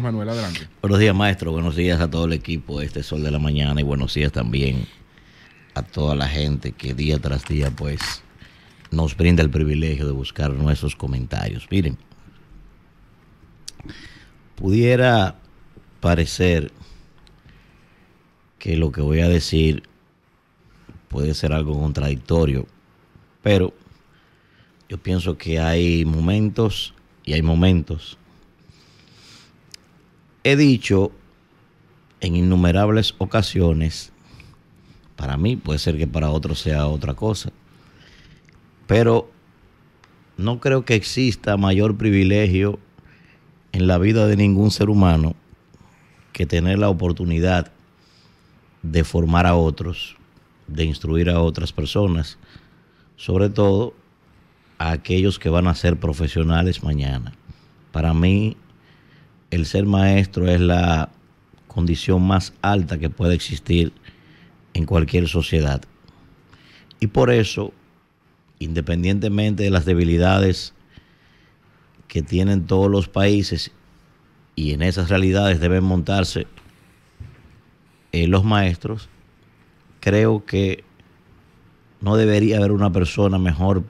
Manuel. Adelante. Buenos días, maestro. Buenos días a todo el equipo. Este Sol de la Mañana y buenos días también a toda la gente que día tras día, pues, nos brinda el privilegio de buscar nuestros comentarios. Miren, pudiera parecer que lo que voy a decir puede ser algo contradictorio, pero yo pienso que hay momentos y hay momentos he dicho en innumerables ocasiones, para mí puede ser que para otros sea otra cosa, pero no creo que exista mayor privilegio en la vida de ningún ser humano que tener la oportunidad de formar a otros, de instruir a otras personas, sobre todo a aquellos que van a ser profesionales mañana. Para mí el ser maestro es la condición más alta que puede existir en cualquier sociedad. Y por eso, independientemente de las debilidades que tienen todos los países, y en esas realidades deben montarse eh, los maestros, creo que no debería haber una persona mejor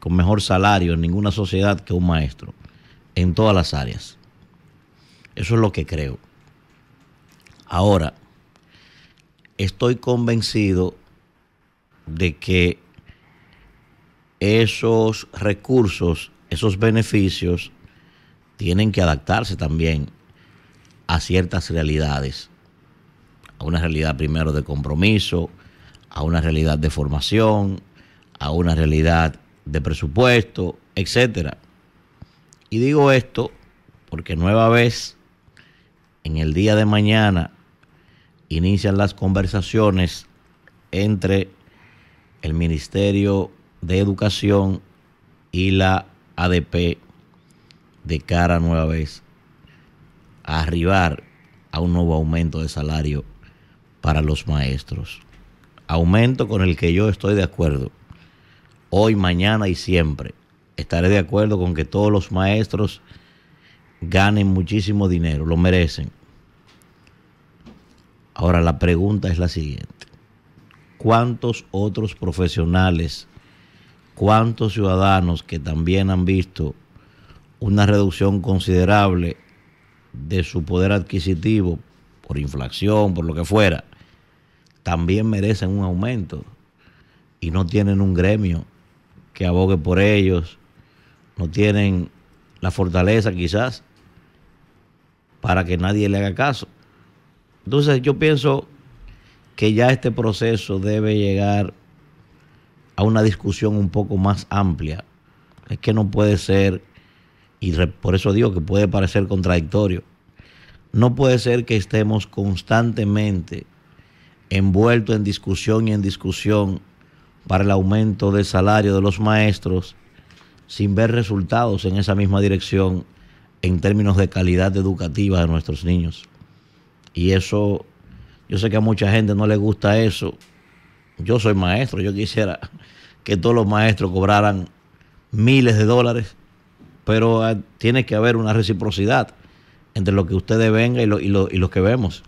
con mejor salario en ninguna sociedad que un maestro, en todas las áreas. Eso es lo que creo. Ahora, estoy convencido de que esos recursos, esos beneficios, tienen que adaptarse también a ciertas realidades, a una realidad primero de compromiso, a una realidad de formación, a una realidad de presupuesto, etcétera. Y digo esto porque nueva vez en el día de mañana inician las conversaciones entre el Ministerio de Educación y la ADP de cara nueva vez a arribar a un nuevo aumento de salario para los maestros. Aumento con el que yo estoy de acuerdo. Hoy, mañana y siempre estaré de acuerdo con que todos los maestros ganen muchísimo dinero, lo merecen. Ahora la pregunta es la siguiente. ¿Cuántos otros profesionales, cuántos ciudadanos que también han visto una reducción considerable de su poder adquisitivo por inflación, por lo que fuera, también merecen un aumento y no tienen un gremio que abogue por ellos, no tienen la fortaleza quizás para que nadie le haga caso. Entonces yo pienso que ya este proceso debe llegar a una discusión un poco más amplia. Es que no puede ser, y por eso digo que puede parecer contradictorio, no puede ser que estemos constantemente envueltos en discusión y en discusión para el aumento del salario de los maestros sin ver resultados en esa misma dirección en términos de calidad educativa de nuestros niños. Y eso, yo sé que a mucha gente no le gusta eso. Yo soy maestro, yo quisiera que todos los maestros cobraran miles de dólares, pero ah, tiene que haber una reciprocidad entre lo que ustedes vengan y lo, que vemos.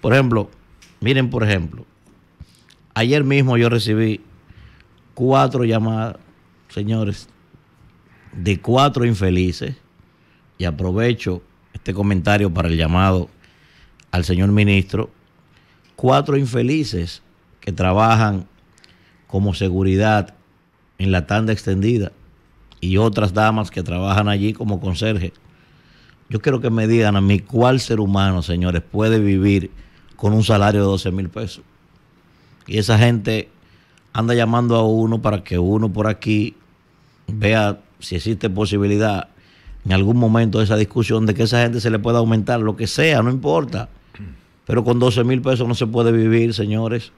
Por ejemplo, miren, por ejemplo, ayer mismo yo recibí cuatro llamadas, señores, de cuatro infelices y aprovecho este comentario para el llamado al señor ministro, cuatro infelices que trabajan como seguridad en la tanda extendida y otras damas que trabajan allí como conserje. Yo quiero que me digan a mí cuál ser humano, señores, puede vivir con un salario de 12 mil pesos. Y esa gente anda llamando a uno para que uno por aquí vea si existe posibilidad en algún momento esa discusión de que esa gente se le pueda aumentar lo que sea, no importa. Pero con 12 mil pesos no se puede vivir, señores.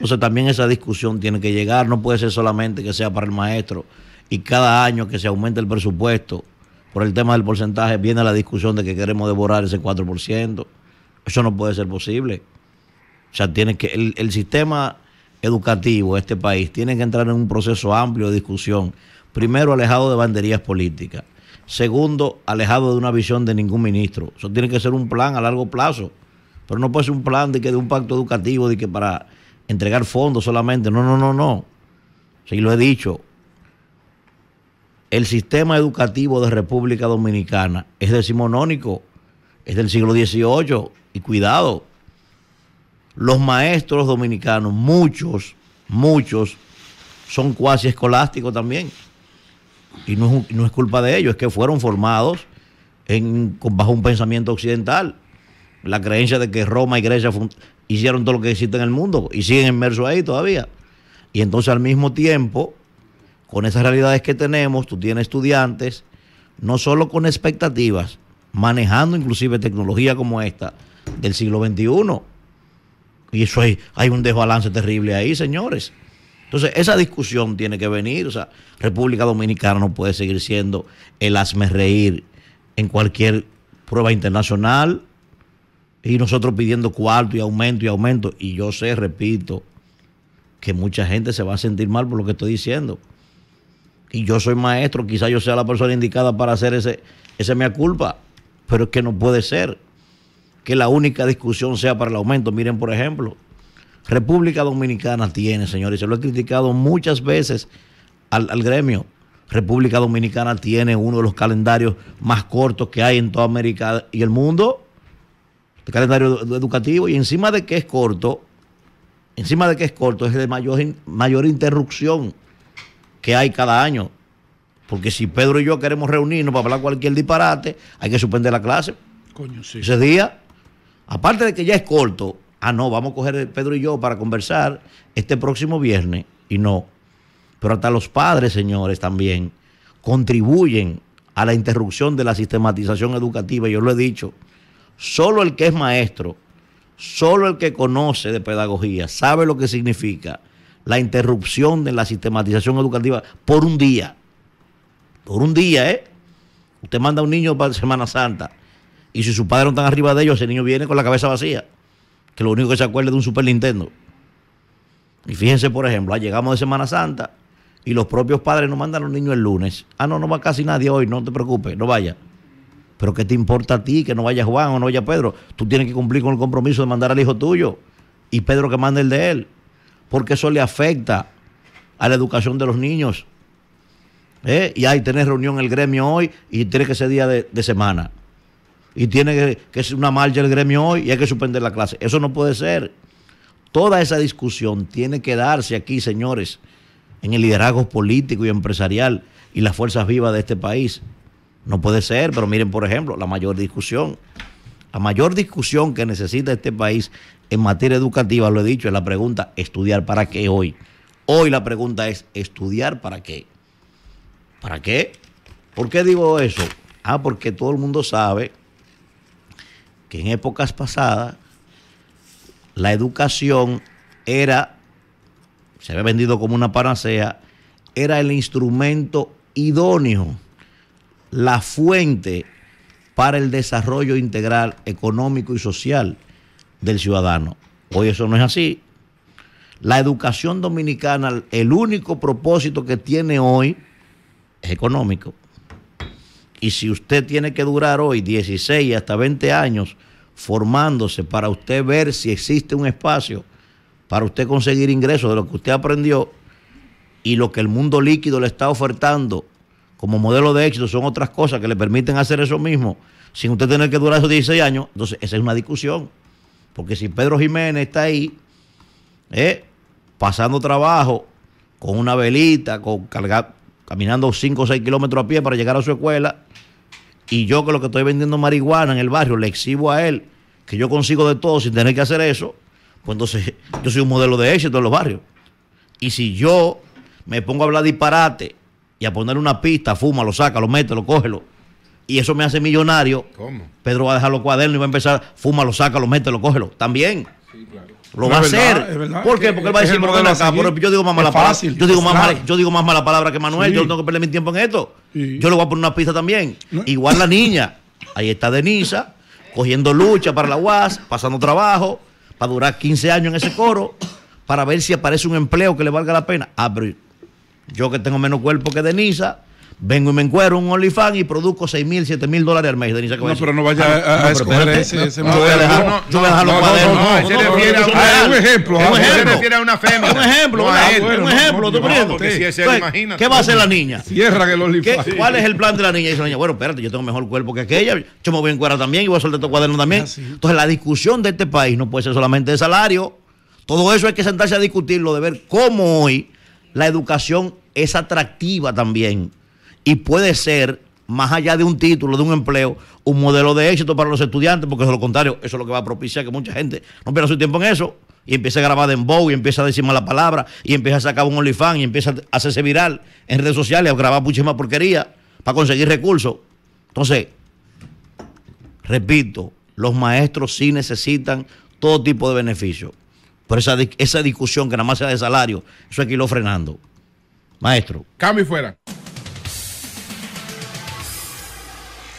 o sea también esa discusión tiene que llegar, no puede ser solamente que sea para el maestro y cada año que se aumente el presupuesto por el tema del porcentaje viene la discusión de que queremos devorar ese 4%. Eso no puede ser posible. O sea, tiene que el, el sistema educativo de este país tiene que entrar en un proceso amplio de discusión, primero alejado de banderías políticas Segundo, alejado de una visión de ningún ministro. Eso tiene que ser un plan a largo plazo. Pero no puede ser un plan de que de un pacto educativo, de que para entregar fondos solamente. No, no, no, no. Sí, lo he dicho. El sistema educativo de República Dominicana es decimonónico, es del siglo XVIII. Y cuidado, los maestros dominicanos, muchos, muchos, son cuasi escolásticos también y no es, no es culpa de ellos, es que fueron formados en, bajo un pensamiento occidental. La creencia de que Roma y Grecia hicieron todo lo que existe en el mundo y siguen inmersos ahí todavía. Y entonces al mismo tiempo, con esas realidades que tenemos, tú tienes estudiantes, no solo con expectativas, manejando inclusive tecnología como esta del siglo XXI. Y eso hay, hay un desbalance terrible ahí, señores. Entonces, esa discusión tiene que venir. O sea, República Dominicana no puede seguir siendo el hazme reír en cualquier prueba internacional. Y nosotros pidiendo cuarto y aumento y aumento. Y yo sé, repito, que mucha gente se va a sentir mal por lo que estoy diciendo. Y yo soy maestro, quizás yo sea la persona indicada para hacer ese, ese mea culpa. Pero es que no puede ser que la única discusión sea para el aumento. Miren, por ejemplo, República Dominicana tiene, señores, se lo he criticado muchas veces al, gremio. República Dominicana tiene uno de los calendarios más cortos que hay en toda América y el mundo, el calendario educativo, y encima de que es corto, encima de que es corto, es de mayor, mayor interrupción que hay cada año. Porque si Pedro y yo queremos reunirnos para hablar cualquier disparate, hay que suspender la clase. Ese día, aparte de que ya es corto, ah, no, vamos a coger Pedro y yo para conversar este próximo viernes, y no. Pero hasta los padres, señores, también contribuyen a la interrupción de la sistematización educativa. Yo lo he dicho, solo el que es maestro, solo el que conoce de pedagogía, sabe lo que significa la interrupción de la sistematización educativa por un día. Por un día, ¿eh? Usted manda a un niño para Semana Santa y si sus padres no están arriba de ellos, ese niño viene con la cabeza vacía que lo único que se acuerda es de un Super Nintendo. Y fíjense, por ejemplo, ah, llegamos de Semana Santa y los propios padres no mandan a los niños el lunes. Ah, no, no va casi nadie hoy, no te preocupes, no vaya. Pero ¿qué te importa a ti que no vaya Juan o no vaya Pedro? Tú tienes que cumplir con el compromiso de mandar al hijo tuyo y Pedro que mande el de él. Porque eso le afecta a la educación de los niños. ¿Eh? Y ahí tenés reunión el gremio hoy y tienes que ser día de, de semana y tiene que, que ser una marcha el gremio hoy y hay que suspender la clase. Eso no puede ser. Toda esa discusión tiene que darse aquí, señores, en el liderazgo político y empresarial y las fuerzas vivas de este país. No puede ser, pero miren, por ejemplo, la mayor discusión, la mayor discusión que necesita este país en materia educativa, lo he dicho, es la pregunta, ¿estudiar para qué hoy? Hoy la pregunta es, ¿estudiar para qué? ¿Para qué? ¿Por qué digo eso? Ah, porque todo el mundo sabe que en épocas pasadas la educación era, se había vendido como una panacea, era el instrumento idóneo, la fuente para el desarrollo integral económico y social del ciudadano. Hoy eso no es así. La educación dominicana, el único propósito que tiene hoy es económico. Y si usted tiene que durar hoy 16 hasta 20 años formándose para usted ver si existe un espacio para usted conseguir ingresos de lo que usted aprendió y lo que el mundo líquido le está ofertando como modelo de éxito son otras cosas que le permiten hacer eso mismo sin usted tener que durar esos 16 años, entonces esa es una discusión. Porque si Pedro Jiménez está ahí, ¿eh? pasando trabajo, con una velita, con caminando 5 o 6 kilómetros a pie para llegar a su escuela, y yo que lo que estoy vendiendo marihuana en el barrio, le exhibo a él que yo consigo de todo sin tener que hacer eso, pues entonces yo soy un modelo de éxito en los barrios. Y si yo me pongo a hablar disparate y a poner una pista, fuma, lo saca, lo mete, lo cógelo, y eso me hace millonario, Pedro va a dejar los cuadernos y va a empezar, fuma, lo saca, lo mete, lo cógelo. También. Sí, claro. Lo va a hacer. ¿Por qué? Porque él va a decir, yo digo más mala palabra. Yo digo más mala, yo digo palabra que Manuel, yo no tengo que perder mi tiempo en esto. Yo le voy a poner una pista también. Igual la niña, ahí está Denisa, cogiendo lucha para la UAS, pasando trabajo, para durar 15 años en ese coro, para ver si aparece un empleo que le valga la pena. Ah, yo que tengo menos cuerpo que Denisa, vengo y me encuero un OnlyFans y produzco 6 mil, 7 mil dólares al mes. no, pero no vaya ah, a, a, escoger ese, ese Yo voy a dejar los cuadernos. No, se refiere a un ejemplo. Un ejemplo. Se refiere a una Un ejemplo, un ejemplo. ¿Tú ¿Qué va a hacer la niña? Cierra que los OnlyFans. ¿Cuál es el plan de la niña? Y dice la niña, bueno, espérate, yo tengo mejor cuerpo que aquella. Yo me voy a encuerar también y voy a soltar estos cuadernos también. Ah, Entonces, la discusión de este país no puede ser solamente de salario. Todo eso hay que sentarse a discutirlo, de ver cómo hoy la educación es atractiva también y puede ser, más allá de un título, de un empleo, un modelo de éxito para los estudiantes, porque es lo contrario, eso es lo que va a propiciar que mucha gente no pierda su tiempo en eso y empiece a grabar bow y empieza a decir mala palabra y empieza a sacar un OnlyFans y empieza a hacerse viral en redes sociales o grabar muchísima porquería para conseguir recursos. Entonces, repito, los maestros sí necesitan todo tipo de beneficios. Por esa, esa discusión que nada más sea de salario, eso hay que irlo frenando. Maestro. Cambio y fuera.